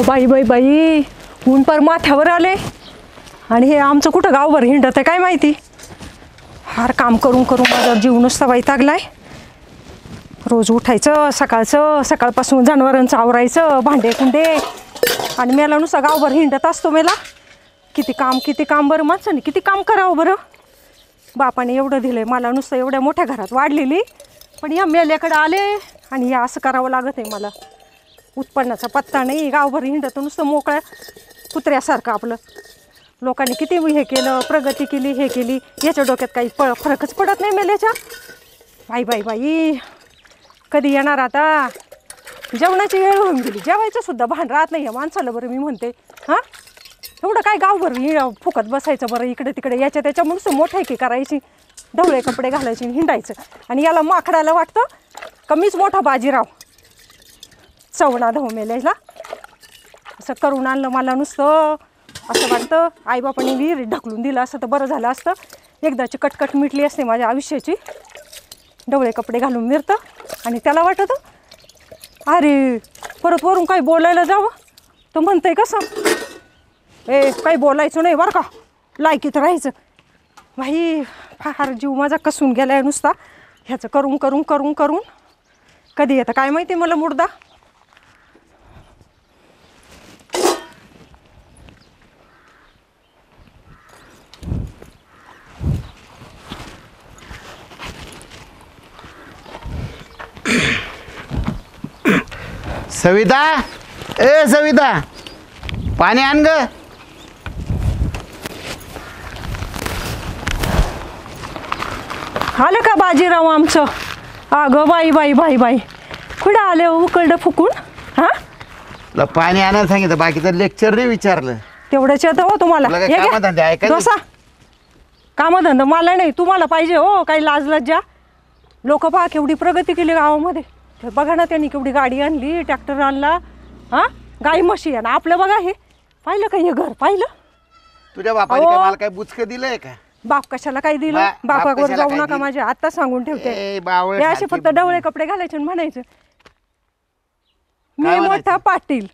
हो, बाई बाई बाई ऊन पर माथ्यावर आले आणि हे आमचं कुठं गावभर हिंडत आहे काय माहिती फार काम करून करून माझा जीवनच सवाई तागलाय रोज उठायचं सकाळचं सकाळपासून जनावरांचं आवरायचं भांडे कुंडे आणि मेला नुसता गावभर हिंडत असतो मेला किती काम किती काम बरं माणसाने किती काम करावं बरं बापाने एवढं दिलं मला नुसतं एवढ्या मोठ्या घरात वाढलेली पण या मेल्याकडं आले आणि या असं करावं लागत आहे मला उत्पन्नाचा पत्ता नाही गावभर हिंडतो नुसतं मोकळ्या कुत्र्यासारखं आपलं लोकांनी किती हे केलं प्रगती केली हे केली याच्या डोक्यात काही प फरकच पडत नाही मेल्याच्या बाई बाई बाई कधी येणार आता जेवणाची वेळ होऊन गेली जेवायचं सुद्धा भान राहत नाही आहे माणसाला बरं मी म्हणते हां एवढं काय गावभर फुकत बसायचं बरं इकडे तिकडे याच्या त्याच्या नुसतं मोठं की करायची ढवळे कपडे घालायचे हिंडायचं आणि याला माखडायला वाटतं कमीच मोठा बाजीराव चवणा मेलेला असं करून आणलं मला नुसतं असं वाटतं आईबापाने वीर ढकलून दिलं असं तर बरं झालं असतं एकदाची कटकट मिटली असते माझ्या आयुष्याची डवळे कपडे घालून मिरतं आणि त्याला वाटतं अरे परत वरून काही बोलायला जावं तो म्हणतंय कसं ए काही बोलायचं नाही बरं का लायकीत राहायचं भाई फार जीव माझा कसून गेला आहे नुसता ह्याचं करून करून करून करून कधी येतं काय माहिती मला मुडदा सविता ए सविता पाणी आण ग आलं का बाजीराव आमचं अगं बाई बाई बाई बाई कुठं आले हो फुकून हा पाणी आणायला सांगितलं बाकीचं लेक्चर नाही विचारलं तेवढंच येतं हो तुम्हाला कसा काय मला नाही तुम्हाला पाहिजे हो काही लाज लज्जा लोक पहा केवढी प्रगती केली गावामध्ये बघा ना त्यांनी केवढी गाडी आणली ट्रॅक्टर आणला हा गाई म्हशी आण आपलं बघा हे पाहिलं का हे घर पाहिलं तुझ्या बापाला काय बुचक दिलंय का बाप कशाला काय दिलं बापावर जाऊ नका माझ्या आता सांगून ठेवते असे फक्त डवळे कपडे घालायचे आणि म्हणायचं मी मोठा पाटील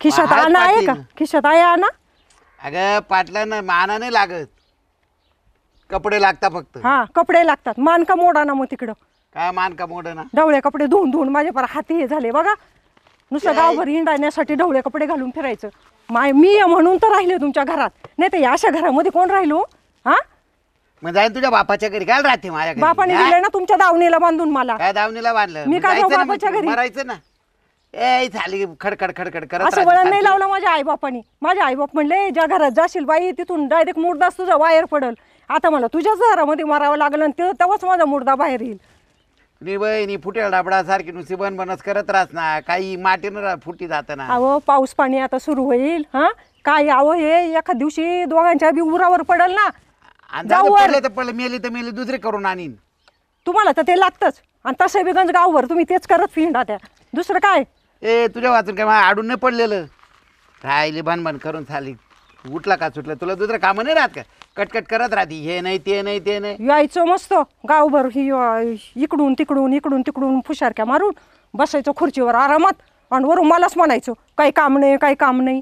खिशात आणा आहे का खिशात आहे आना अगं ना माना नाही लागत कपडे लागतात फक्त हा कपडे लागतात मानका मोडा ना मग तिकडं काय मान का मोड ना ढवळे कपडे धुवून धुवून माझ्या पर हाती हे झाले बघा नुसतं गावभर हिंडाण्यासाठी ढवळे कपडे घालून फिरायचं माय मी म्हणून तर राहिले तुमच्या घरात नाही तर या अशा घरामध्ये कोण राहिलो हा मग जाईन तुझ्या बापाच्या घरी काय राहते माझ्या बापाने दिले ना तुमच्या दावणीला बांधून मला काय दावणीला बांधलं मी काय बापाच्या घरी? मरायचं ना ए झाली खडखड खडखड करत असं वळण नाही लावलं माझ्या आईबापानी माझ्या आईबाप म्हणले ज्या घरात जाशील बाई तिथून डायरेक्ट मुर्दास तुझा वायर पडल आता मला तुझ्याच घरामध्ये मारावं लागलं आणि ते- तेव्हाच माझा मुर्दा बाहेर येईल नी बाई नी फुटेल डाबडा सारखी नुसती बन बनच करत राहत ना काही माटीनं फुटी जात ना अहो पाऊस पाणी आता सुरू होईल हा काय आहो हे एका दिवशी दोघांच्या बी उरावर पडल ना आणि जाऊ तर मेली तर मेली दुसरी करून आणीन तुम्हाला तर ते लागतच आणि तसे बी गंज गावभर तुम्ही तेच करत फिंडा त्या दुसरं काय ए तुझ्या वाचून काय मला आडून नाही पडलेलं राहिली भानभान करून झाली उठला का सुटला तुला दुसरं काम नाही राहत का कटकट करत राहते हे नाही ते नाही ते नाही यायचो मस्त गावभर ही इकडून तिकडून इकडून तिकडून फुशारक्या मारून बसायचो खुर्चीवर आरामात आणि वरून मलाच म्हणायचो काही काम नाही काही काम नाही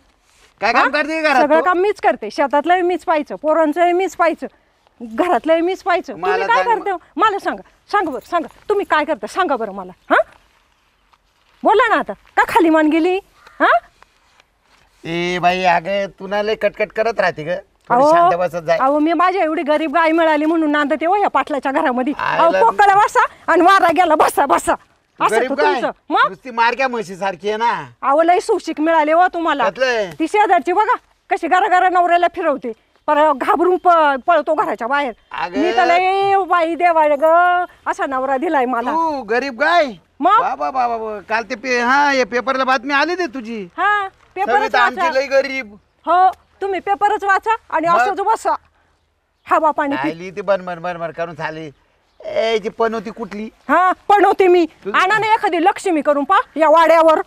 काय काम करते सगळं काम मीच करते शेतातलंही मीच पाहायचं पोरांचं मीच पाहायचं घरातलंही मीच पाहायचं मला काय करते मला सांगा सांगा बरं सांगा तुम्ही काय करता सांगा बरं मला हा बोला ना आता का खाली मान गेली हा ए बाई अग तुला लय कटकट करत राहते ग अहो मी माझ्या एवढी गरीब गाय मिळाली म्हणून नांद ते या पाटलाच्या घरामध्ये अहो बसा आणि वारा गेला बसा बसा मारक्या म्हशी सारखी आहे ना अहो लय सुशिक मिळाले हो तुम्हाला ती शेजारची बघा कशी घराघरा नवऱ्याला फिरवते पर घाबरून पळतो घराच्या बाहेर मी तर बाई देवाय ग असा नवरा दिलाय मला गरीब गाय काल ते पे हा या पेपरला बातमी आली ते तुझी हा पेपरच गरीब हो तुम्ही पेपरच वाचा आणि असंच बसा हा पाणी करून झाली पण होती कुठली हा पण होती मी आणा ना एखादी लक्ष्मी करून पा या वाड्यावर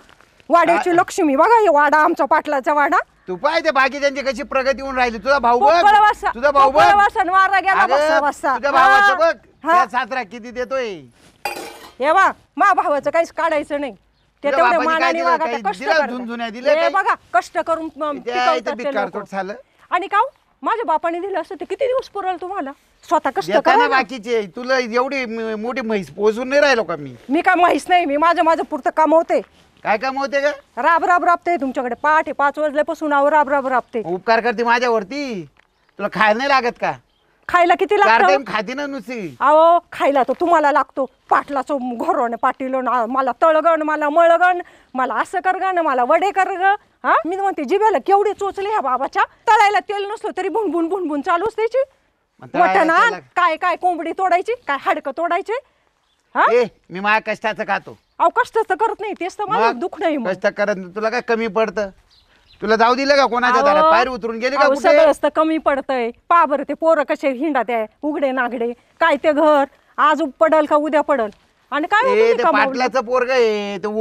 वाड्याची लक्ष्मी बघा हे वाडा आमचा पाटलाचा वाडा तू पाय बाकी त्यांची कशी प्रगती होऊन राहिली तुझा भाऊ तुझा भाऊ बघ वारा गेला बघ हा. सातरा किती देतोय हे वा मा भावाचं काहीच काढायचं नाही कष्ट बघा कष्ट करून आणि का माझ्या बापाने दिलं असतं ते किती दिवस पुरल तुम्हाला स्वतः कष्ट करा बाकीचे तुला एवढी मोठी म्हैस पोहोचून नाही राहिलो का मी मी काय माहीत नाही मी माझं माझं पुरतं होते काय काम होते का राब राब राबते तुमच्याकडे पहाटे पाच वाजल्यापासून आवर राब राब राबते उपकार करते माझ्यावरती तुला खायला नाही लागत का खायला किती लागतो ना नुसती अहो खायला तो तुम्हाला लागतो पाटलाचो घोरण पाटील मला तळगण मला मळगण मला असं कर गण मला वडे कर ग हा मी म्हणते जिभेला केवढे चोचले ह्या बाबाच्या तळायला तेल नसलं तरी भुणभुण भुणभुण चालूच त्याची मग काय काय कोंबडी तोडायची काय हाडक तोडायचे हा मी माझ्या कष्टाचं खातो अहो कष्टाचं करत नाही तेच तर मला दुख नाही कष्ट करत नाही. तुला काय कमी पडतं तुला जाऊ दिलं का कोणाच्या दारात पायर उतरून गेली का कुठे कमी पडतंय पा बरं ते पोरं कसे हिंडात आहे उघडे नागडे काय ते घर आज पडल का उद्या पडल आणि काय हो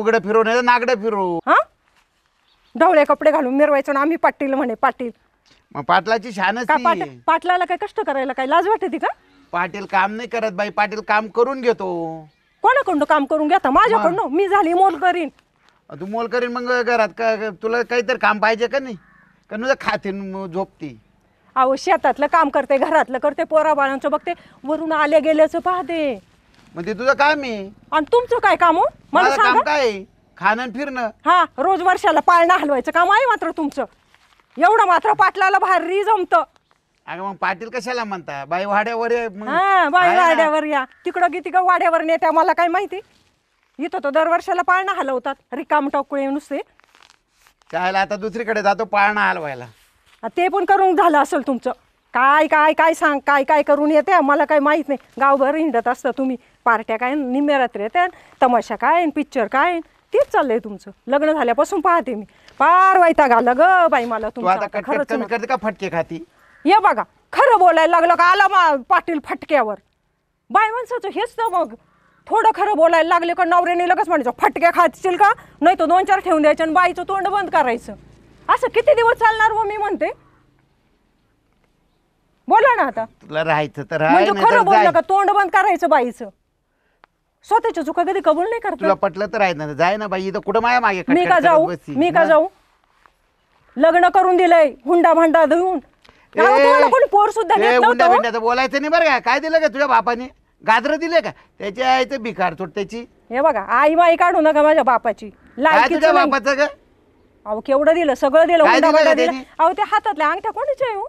उघड ते नाही नागडं फिरू हा ढवळे कपडे घालून मिरवायचो ना आम्ही पाटील म्हणे पाटील मग पाटलाची शानच पाटलाला काय कष्ट करायला काय लाज वाटत का पाटील काम नाही करत बाई पाटील काम करून घेतो कोणाकडून काम करून घेता माझ्याकडून मी झाली मोल करीन तू मोल करीन मग घरात का तुला काहीतरी काम पाहिजे का नाही का नुसतं खाते झोपते अहो शेतातलं काम करते घरातलं करते बाळांचं बघते वरून आले गेल्याचं पाहते मग ते तुझं काम आहे आणि तुमचं काय काम हो मला काम काय खाणं फिरणं हा रोज वर्षाला पाळणं हलवायचं काम आहे मात्र तुमचं एवढं मात्र पाटलाला भारी जमत अगं मग पाटील कशाला म्हणता बाई वाड्यावर बाई वाड्यावर या तिकडं किती का वाड्यावर नेत्या मला काय माहिती इथं तो दरवर्षाला पाळणा हलवतात रिकाम टाकुळे नुसते त्याला आता दुसरीकडे जातो पाळणा हलवायला ते पण करून झालं असेल तुमचं काय काय काय सांग काय काय करून येते मला काय माहीत नाही गावभर हिंडत असतं तुम्ही पार्ट्या काय निम्म्या रात्री येत्या तमाशा काय पिक्चर काय तेच चाललंय तुमचं लग्न झाल्यापासून पाहते मी पार वैताग आला ग बाई मला तुम्ही का फटके खाती ये बघा खरं बोलायला लागलं का आला मा पाटील फटक्यावर बाय माणसाचं हेच तर मग थोडं खरं बोलायला लागले का नवरीने लगेच म्हणायचं फटक्या खातील का नाही तो दोन चार ठेवून द्यायचं आणि बाईचं तोंड बंद करायचं असं किती दिवस चालणार व हो मी म्हणते बोला ना आता तुला राहायचं तर म्हणजे खरं बोललं तोंड बंद करायचं बाईचं स्वतःच्या चुका कधी कबूल नाही तुला हो. पटलं तर राहत ना जाय ना बाई कुठं माया मागे मी का जाऊ मी का जाऊ लग्न करून दिलंय हुंडा भांडा देऊन पोर सुद्धा हो? बोलायचं नाही बरं का काय दिलं का तुझ्या बापाने गाजर दिले का त्याच्या आईचं बिकार थोड त्याची हे बघा आई माई काढू नका माझ्या बापाची लायकीचं अहो केवढं दिलं सगळं दिलं अहो त्या हातातल्या अंगठ्या कोणीच्या येऊ हो?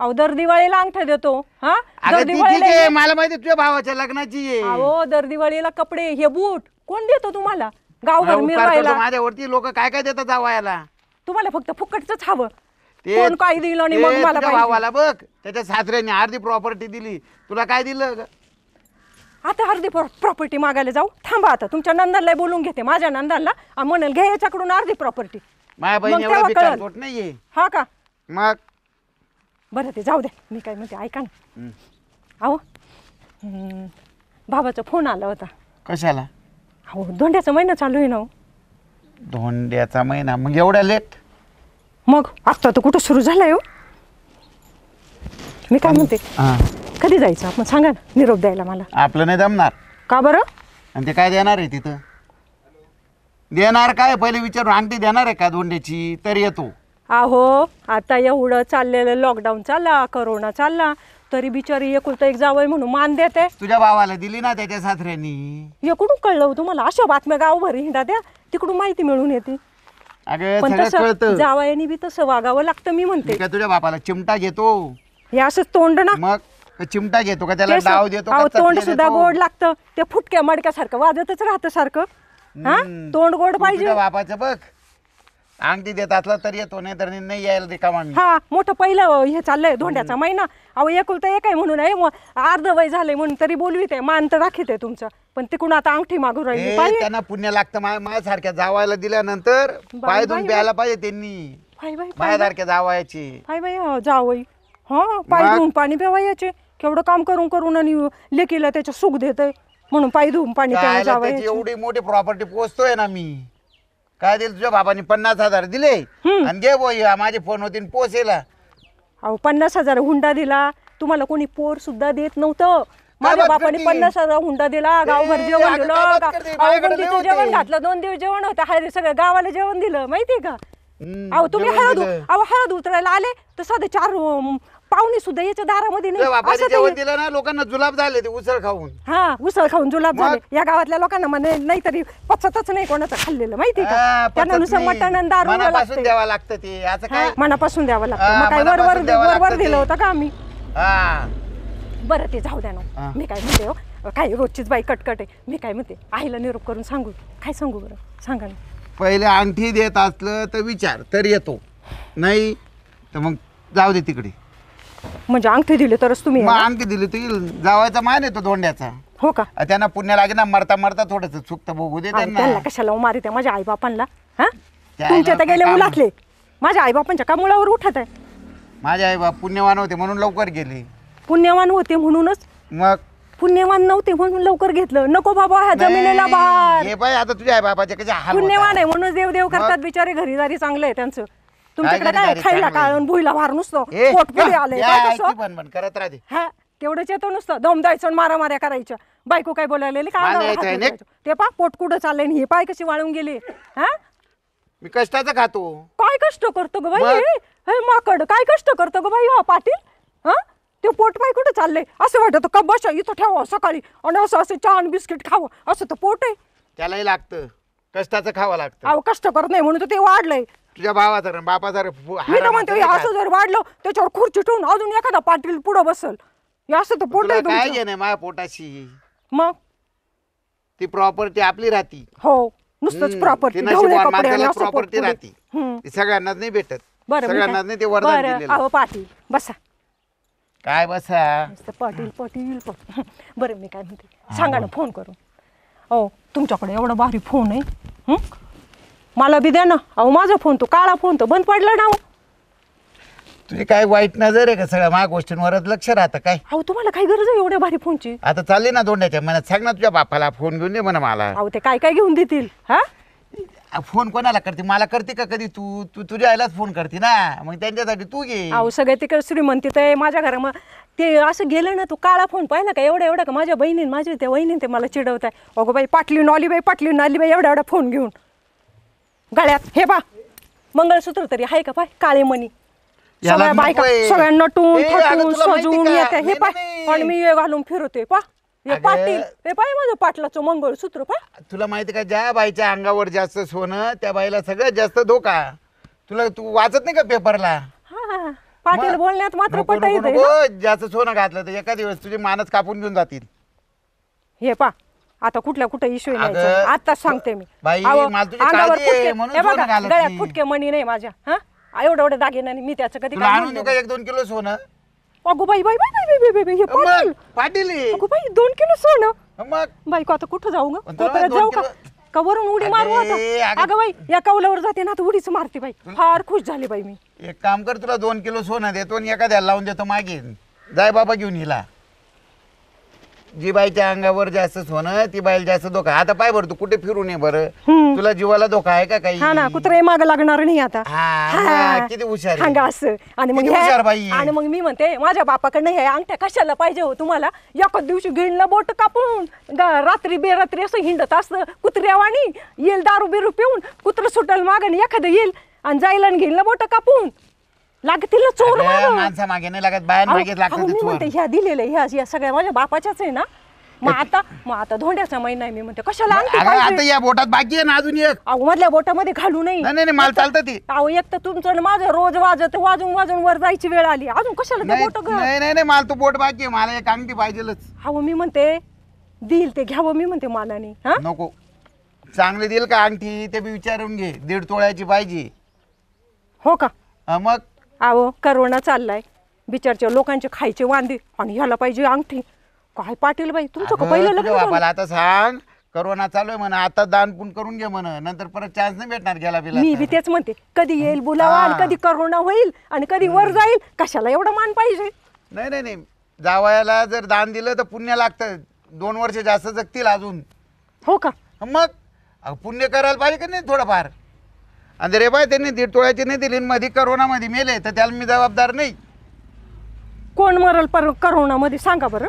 अहो दर दिवाळीला अंगठ्या देतो मला माहिती तुझ्या भावाच्या लग्नाची आहे. अहो दर दिवाळीला कपडे हे बूट कोण देतो तुम्हाला गाव गावभर मी राहायला माझ्यावरती लोक काय काय देतात जावायला तुम्हाला फक्त फुकटच हवं कोण काय दिलं आणि मग मला भावाला बघ त्याच्या सासऱ्याने अर्धी प्रॉपर्टी दिली तुला काय दिलं ग? आता अर्धी प्रॉपर्टी मागायला जाऊ थांबा आता तुमच्या नंदाला बोलून घेते माझ्या नंदाला म्हणेल घे याच्याकडून अर्धी प्रॉपर्टी माझ्या बहिणीला हा का मग बरं ते जाऊ दे मी काय म्हणते ऐका ना अहो बाबाचा फोन आला होता कशाला अहो धोंड्याचा महिना चालू आहे ना हो. धोंड्याचा महिना मग एवढा लेट मग आता तर कुठं सुरू झालाय हो. मी काय म्हणते हा कधी जायचं आपण सांगा ना निरोप द्यायला मला आपलं नाही जमणार का बरं आणि ते काय देणार आहे तिथं देणार काय पहिले विचारून आणखी देणार आहे का दोंड्याची तर येतो अहो आता एवढं चाललेलं लॉकडाऊन चालला करोना चालला तरी बिचारी एकुलता एक जावय म्हणून मान देते तुझ्या भावाला दिली ना त्याच्या सासऱ्यांनी एकूण कळलं हो तुम्हाला अशा बातम्या गावभर हिंडा द्या तिकडून माहिती मिळून येते अगं बी तसं वागावं लागतं मी म्हणते तुझ्या बापाला चिमटा घेतो हे असं तोंड ना मग चिमटा घेतो का त्याला डाव देतो तोंड सुद्धा गोड लागतं ते फुटक्या मडक्या सारखं वाजतच राहतं सारखं हा तोंड गोड पाहिजे तुझ्या बापाचं बघ अंगठी देत असला तरी येतो नाही तर नाही यायला रिकामा मी हा मोठं पहिलं हे चाललंय धोंड्याचा महिना अहो एकुलता एक आहे म्हणून आहे अर्ध वय झालंय म्हणून तरी बोलवीत आहे मान तर राखीत आहे तुमचं पण तिकडून आता अंगठी मागू राहिली त्यांना पुण्य लागतं माय माझ्यासारख्या जावायला दिल्यानंतर पाय धुवून प्यायला पाहिजे त्यांनी माझ्यासारख्या जावायची बाई जावई हा पाय धुवून पाणी प्यावायचे केवढं काम करून करून आणि लेकीला त्याच्या सुख देत म्हणून पाय धुवून पाणी एवढी मोठी प्रॉपर्टी पोचतोय ना मी काय दिलं तुझ्या बाबांनी पन्नास हजार दिले आणि घे माझे फोन होतीन पोचेला अहो पन्नास हजार हुंडा दिला तुम्हाला कोणी पोर सुद्धा देत नव्हतं माझ्या बापाने पन्नास हजार हुंडा दिला गावभर जेवण दिलं जेवण घातलं दोन दिवस जेवण होतं हा सगळं गावाला जेवण दिलं माहितीये का अहो तुम्ही हळद अहो हळद उतरायला आले तर साधे चार पाहुणे सुद्धा याच्या दारामध्ये नाही दिलं ना लोकांना जुलाब झाले ते उसळ खाऊन हा उसळ खाऊन जुलाब झाले या गावातल्या लोकांना म्हणे नाहीतरी पचतच नाही कोणाचं खाल्लेलं माहिती का त्यानुसार त्यांना मटण आणि दारू मनापासून द्यावं लागतं ते काय मनापासून द्यावं लागतं काय वर वरवर दिलं होतं का आम्ही बरं ते जाऊ द्या ना मी काय म्हणते हो काय रोजचीच बाई कटकट आहे मी काय म्हणते आईला निरोप करून सांगू काय सांगू बरं सांगा ना पहिले आणखी देत असलं तर विचार तर येतो नाही तर मग जाऊ दे तिकडे म्हणजे अंगठी दिली तरच तुम्ही अंगठी दिली तुम्ही जावायचा मान येतो धोंड्याचा हो का त्यांना पुण्य लागे ना मरता मरता थोडस चुकत बघू दे त्यांना कशाला उमारी माझ्या आईबापांना बापांना तुमच्या गेले उलाटले माझ्या आईबापांच्या का मुळावर उठत आहे माझे आई बाप पुण्यवान होते म्हणून लवकर गेले पुण्यवान होते म्हणूनच मग पुण्यवान नव्हते म्हणून लवकर घेतलं नको बाबा ह्या जमिनीला बाहेर बाय आता तुझ्या आई बापाचे हाल पुण्यवान आहे म्हणून देव देव करतात बिचारे घरी जारी चांगलं आहे त्यांचं तुमच्याकडे काय खायला काय भुईला भार नुसतो पोट आले करत राहते हा तेवढंच येतो नुसतं दम द्यायचं मारा करायच्या बायको काय बोलायला काय ते पा पोट कुठं चाललंय हे पाय कशी वाळून गेले हा मी कष्टाचं खातो काय कष्ट करतो ग बाई माकड काय कष्ट करतो ग बाई हा पाटील हा ते पोट पाय कुठं चाललंय असं वाटतं का बस इथं ठेवा सकाळी आणि असं असं चहा आणि बिस्किट खावं असं तर पोट आहे त्यालाही लागतं कष्टाचं खावं लागतं अहो कष्ट करत नाही म्हणून ते वाढलंय तुझ्या भावाचा रं, बापाचा रं, तर म्हणते असं जर वाढलं त्याच्यावर खुर्ची ठेवून अजून एखादा पाटील पुढं बसल असं तर पोट नाही काय माझ्या पोटाशी मग ती प्रॉपर्टी आपली राहती हो नुसतंच प्रॉपर्टी ती सगळ्यांनाच नाही भेटत सगळ्यांनाच नाही ते वरदान पाटील बसा काय बसा पाटील पाटील बरं मी काय म्हणते सांगा ना फोन करून हो तुमच्याकडे एवढा भारी फोन आहे मला बी द्या ना अहो माझा फोन तो काळा फोन तो बंद पडला ना तुझी काय वाईट नजर आहे का सगळ्या माझ्या गोष्टींवरच लक्ष राहतं काय अहो तुम्हाला काय गरज आहे एवढ्या भारी फोनची आता चालले ना दोंड्याच्या मनात सांग ना तुझ्या बापाला फोन घेऊन दे म्हणा मला अहो ते काय काय घेऊन देतील हा फोन कोणाला करते मला करते का कधी तू तू तुझ्या आईलाच फोन करते ना मग त्यांच्यासाठी तू घे अहो सगळ्या तिकडे श्रीमंती ते माझ्या घरा ते असं गेलं ना तू काळा फोन पाहिला का एवढा एवढा का माझ्या बहिणीने माझ्या त्या वहिनीन ते मला चिडवत आहे अगो बाई पाटली नॉली बाई पाटली नाली बाई एवढा एवढा फोन घेऊन गळ्यात हे बा मंगळसूत्र तरी आहे का पाय काळे मणी सगळ्या बायका सगळ्या नटून फटून सजून हे पण पाय आणि मी हे घालून फिरते पा हे पाटील हे पाय माझं पाटलाचं मंगळसूत्र पा तुला माहिती का ज्या बाईच्या अंगावर जास्त सोनं त्या बाईला सगळ्यात जास्त धोका तुला तू वाचत नाही का पेपरला पाटील बोलण्यात मात्र नको, जास्त सोनं घातलं तर एका दिवस तुझे मानस कापून घेऊन जातील हे पा आता कुठल्या कुठं इश्यू नाही आता सांगते मी गळ्यात फुटके मणी नाही माझ्या हा एवढं एवढं दागिन्याने मी त्याचं कधी काय एक दोन किलो सोनं अगो बाई बाई बाई बाई बाई बाई पाटील. अगो बाई दोन किलो सोन मग बायको आता कुठं जाऊ ग जाऊ का कवरून वरून उडी मारू आता अगं- बाई या कौलावर जाते ना आता उडीच मारते बाई फार खुश झाली बाई मी एक काम कर तुला दोन किलो सोनं देतो आणि एखाद्याला लावून देतो मागे जाय बाबा घेऊन हिला जी बाईच्या अंगावर जास्त सोनं ती बाईला जास्त धोका आता पाय बरं तू कुठे फिरून ये बर तुला जीवाला धोका आहे का काही हा ना माग लागणार नाही आता किती हुशार आणि मग हुशार बाई आणि मग मी म्हणते माझ्या बापाकडनं हे अंगठ्या कशाला पाहिजे हो तुम्हाला एका दिवशी गिळलं बोट कापून ग- रात्री बेरात्री असं हिंडत असतं कुत्र्यावाणी येईल दारू बिरू पिऊन कुत्र सुटल माग आणि एखादं येईल आणि जाईल आणि बोट कापून लागतील ना चोर माणसा मागे नाही लागत बाहेर मागे लागत ह्या दिलेल्या ह्या या सगळ्या माझ्या बापाच्याच आहे ना मग आता मग आता धोंड्याचा महिना आहे मी म्हणते कशाला आता या बोटात बाकी आहे ना अजून एक मधल्या बोटामध्ये घालू नाही नाही नाही, मला चालतं ती अहो एक तर तुमचं आणि माझं रोज वाजत वाजून वाजून वर जायची वेळ आली अजून कशाला बोट नाही नाही नाही, मला तू बोट बाकी आहे मला एक अंगठी पाहिजेलच अहो मी म्हणते देईल ते घ्यावं मी म्हणते मानाने हा नको चांगली देईल का अंगठी ते बी विचारून घे दीड तोळ्याची पाहिजे हो का मग आहो करोना चाललाय बिचारच्या लोकांचे खायचे वांदे आणि ह्याला पाहिजे अंगठी काय पाटील बाई तुमचं पहिलं आता सांग करोना चालू आहे म्हणा आता दान पण करून घे म्हण नंतर परत चान्स नाही भेटणार गेला बिला मी बी तेच म्हणते कधी येईल बोलावा कधी करोना होईल आणि कधी वर जाईल कशाला एवढा मान पाहिजे नाही नाही नाही जावायला जर दान दिलं तर पुण्य लागतं दोन वर्ष जास्त जगतील अजून हो का मग पुण्य करायला पाहिजे का नाही थोडंफार आणि रे बाय त्यांनी दीड तोळ्याची नाही दिली करोना मध्ये मेले तर त्याला मी जबाबदार नाही कोण मरल पर करोनामध्ये सांगा बरं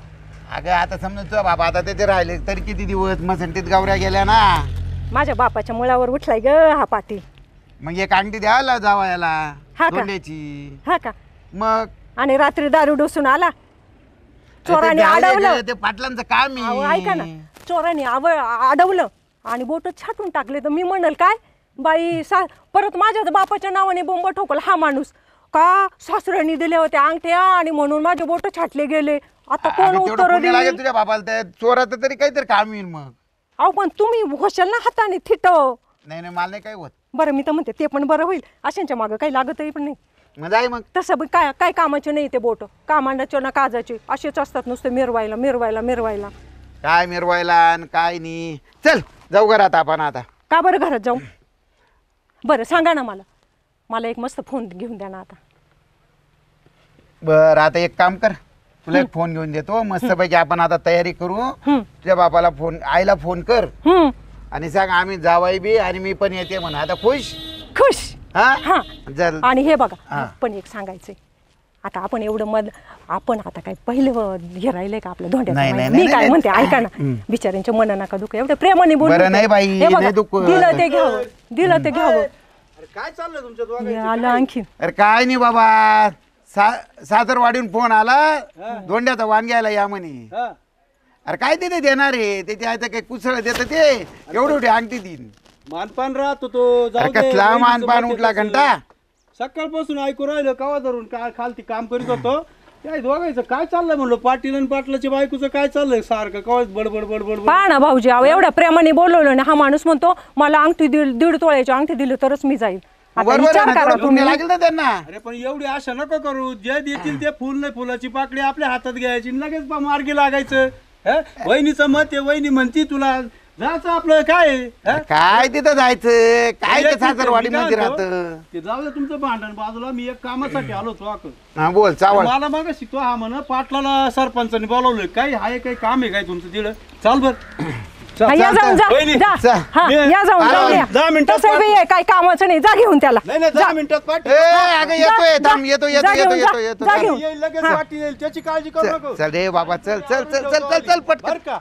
अगं आता समजा तुझा बाबा आता त्याचे राहिले तरी किती दिवस मसंटीत गावऱ्या गेल्या ना माझ्या बापाच्या मुळावर उठलाय ग हा पाटील मग एक अंडी द्यायला जावायला हा का? हा का मग आणि रात्री दारू डोसून आला चोरांनी अडवलं ते पाटलांचं काम आहे ऐका ना चोरांनी अडवलं आणि बोट छाटून टाकले तर मी म्हणल काय बाई सा परत माझ्या बापाच्या नावाने बोंब ठोकला हा माणूस का सासऱ्यांनी दिल्या होत्या अंगठ्या आणि म्हणून माझे बोट छाटले गेले आता कोण उत्तर तुझ्या चोरात तरी काहीतरी काम येईल मग पण तुम्ही होशल ना हाताने थिट नाही नाही मला नाही काय होत बरं मी तर म्हणते ते पण बरं होईल अशांच्या मागं काही लागतही पण नाही मग मग तसं काय काय कामाचे नाही ते बोट कामांडाचे ना काजाचे असेच असतात नुसते मिरवायला मिरवायला मिरवायला काय मिरवायला आणि काय नाही चल जाऊ घरात आपण आता का बरं घरात जाऊ बरं सांगा ना मला मला एक मस्त फोन घेऊन द्या ना आता बर आता एक काम कर तुला एक फोन घेऊन देतो मस्त पैकी आपण आता तयारी करू तुझ्या बापाला फोन आईला फोन कर आणि सांग आम्ही जावाई बी आणि मी पण येते म्हणा आता खुश खुश आणि हे बघा पण एक सांगायचंय आता आपण एवढं मध आपण आता काय पहिलं हे राहिले का आपल्या धोंड्या मी काय म्हणते ऐका ना बिचाऱ्यांच्या मन नका दुख एवढं प्रेमाने बोलू नाही बाई, दिलं ते घ्यावं दिलं ते घ्यावं काय चाललं तुमच्या अरे काय नाही बाबा सादर वाढून फोन आला दोंड्याचा वाण घ्यायला या म्हणे अरे काय तिथे देणार आहे ते आता काही कुसळ देत ते एवढे उठे अंगठी देईन मानपान राहतो तो कसला मानपान उठला घंटा सकाळपासून ऐकू राहिलं कवा धरून काय खालती काम करीत होतो काय दोघायचं काय चाललंय म्हणलं पाटील आणि पाटलाची बायकोचं काय चाललंय सारखं काय बडबड बडबड बड पहा भाऊजी आव एवढ्या प्रेमाने बोलवलं ना हा माणूस म्हणतो मला अंगठी दीड तोळ्याची अंगठी दिली तरच मी जाईल त्यांना अरे पण एवढी आशा नको करू जे देतील ते फुल नाही फुलाची पाकडी आपल्या हातात घ्यायची आणि लगेच बा मार्गी लागायचं वहिनीचं मत आहे वहिनी म्हणती तुला जायचं आपलं काय काय तिथं जायचं काय ते सासरवाडी मध्ये राहत ते जाऊ दे तुमचं भांडण बाजूला मी एक कामासाठी आलो होतो अकल हा बोल चावळ मला मग शिकतो हा म्हण पाटलाला सरपंचाने बोलवलंय काही हाय काही काम आहे काय तुमचं तिकडं चाल बर हा, या जाऊन जा वहिनी, चल. या जाऊन दहा मिनिटात तसं बी आहे, कामाचं नाही जा घेऊन त्याला नाही नाही दहा मिनिटात ए, पाठी अगं येतोय जा, येतोय येतो येतो जा येतो येईल लगेच हा. पाठी त्याची काळजी करू नको चल रे बाबा चल चल चल चल चल चल पटकन बर का